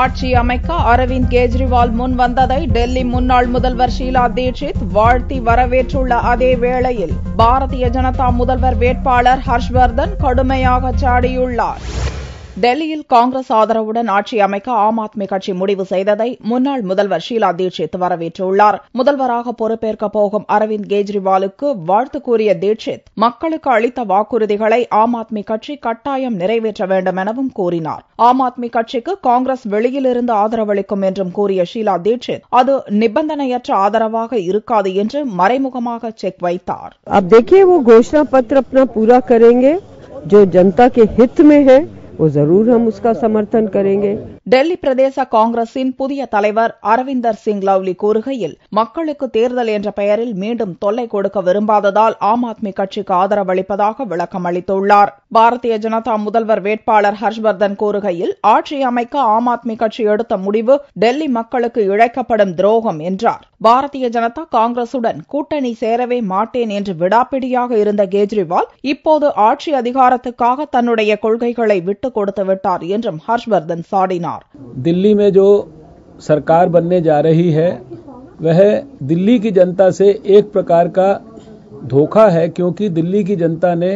ஆட்சி அமைக்க அரவிந்த் கெஜ்ரிவால் முன் வந்ததை டெல்லி முன்னாள் முதல்வர் ஷீலா தீட்சித் வாழ்த்தி வரவேற்றுள்ள அதே வேளையில் பாரதிய ஜனதா முதல்வர் வேட்பாளர் ஹர்ஷ்வர்தன் கடுமையாக சாடியுள்ளார் டெல்லியில் காங்கிரஸ் ஆதரவுடன் ஆட்சி அமைக்க ஆம் ஆத்மி கட்சி முடிவு செய்ததை முன்னாள் முதல்வர் ஷீலா தீட்சித் வரவேற்றுள்ளார் முதல்வராக பொறுப்பேற்க போகும் அரவிந்த் கெஜ்ரிவாலுக்கு வாழ்த்து கூறிய தீட்சித் மக்களுக்கு அளித்த வாக்குறுதிகளை ஆம் ஆத்மி கட்சி கட்டாயம் நிறைவேற்ற வேண்டும் எனவும் கூறினார் ஆம் ஆத்மி கட்சிக்கு காங்கிரஸ் வெளியிலிருந்து ஆதரவளிக்கும் என்றும் கூறிய ஷீலா தீட்சித் அது நிபந்தனையற்ற ஆதரவாக இருக்காது என்று மறைமுகமாக செக் வைத்தார் अब देखिए वो घोषणा पत्र अपना पूरा जो जनता के हित में है वो ज़रूर हम उसका समर्थन करेंगे டெல்லி பிரதேச காங்கிரசின் புதிய தலைவர் அரவிந்தர் சிங் லவ்லி கூறுகையில் மக்களுக்கு தேர்தல் என்ற பெயரில் மீண்டும் தொல்லை கொடுக்க விரும்பாததால் ஆம் ஆத்மி கட்சிக்கு ஆதரவளிப்பதாக விளக்கம் அளித்துள்ளார் பாரதிய ஜனதா முதல்வர் வேட்பாளர் ஹர்ஷ்வர்தன் கூறுகையில் ஆட்சி அமைக்க ஆம் ஆத்மி கட்சி எடுத்த முடிவு டெல்லி மக்களுக்கு இழைக்கப்படும் துரோகம் என்றார் பாரதிய ஜனதா காங்கிரசுடன் கூட்டணி சேரவே மாட்டேன் என்று விடாப்பிடியாக இருந்த கேஜ்ரிவால் இப்போது ஆட்சி அதிகாரத்துக்காக தன்னுடைய கொள்கைகளை விட்டுக் கொடுத்து விட்டார் என்றும் ஹர்ஷ்வர்தன் சாடினார் सरकार दिल्ली में जो सरकार बनने जा रही है वह दिल्ली की जनता से एक प्रकार का धोखा है क्योंकि दिल्ली की जनता ने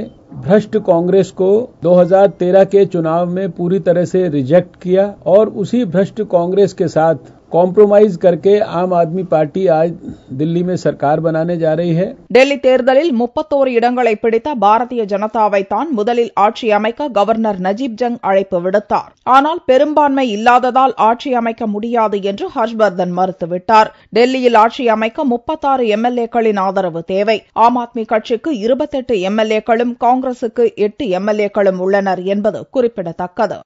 भ्रष्ट कांग्रेस को 2013 के चुनाव में पूरी तरह से रिजेक्ट किया और उसी भ्रष्ट कांग्रेस के साथ காம்ப்ரமைஸ் கர்க்கே ஆம் ஆத்மி பார்ட்டி ஆஜ் தில்லி மே சர்க்கார் பனானே ஜா ரஹி டெல்லி தேர்தலில் முப்பத்தோரு இடங்களை பிடித்த பாரதிய ஜனதாவை தான் முதலில் ஆட்சி அமைக்க கவர்னர் நஜீப் ஜங் அழைப்பு விடுத்தார் ஆனால் பெரும்பான்மை இல்லாததால் ஆட்சி அமைக்க முடியாது என்று ஹர்ஷ்வர்தன் மறுத்துவிட்டார் டெல்லியில் ஆட்சி அமைக்க முப்பத்தாறு எம்எல்ஏக்களின் ஆதரவு தேவை ஆம் ஆத்மி கட்சிக்கு இருபத்தெட்டு எம்எல்ஏக்களும் காங்கிரசுக்கு எட்டு எம்எல்ஏக்களும் உள்ளனர் என்பது குறிப்பிடத்தக்கது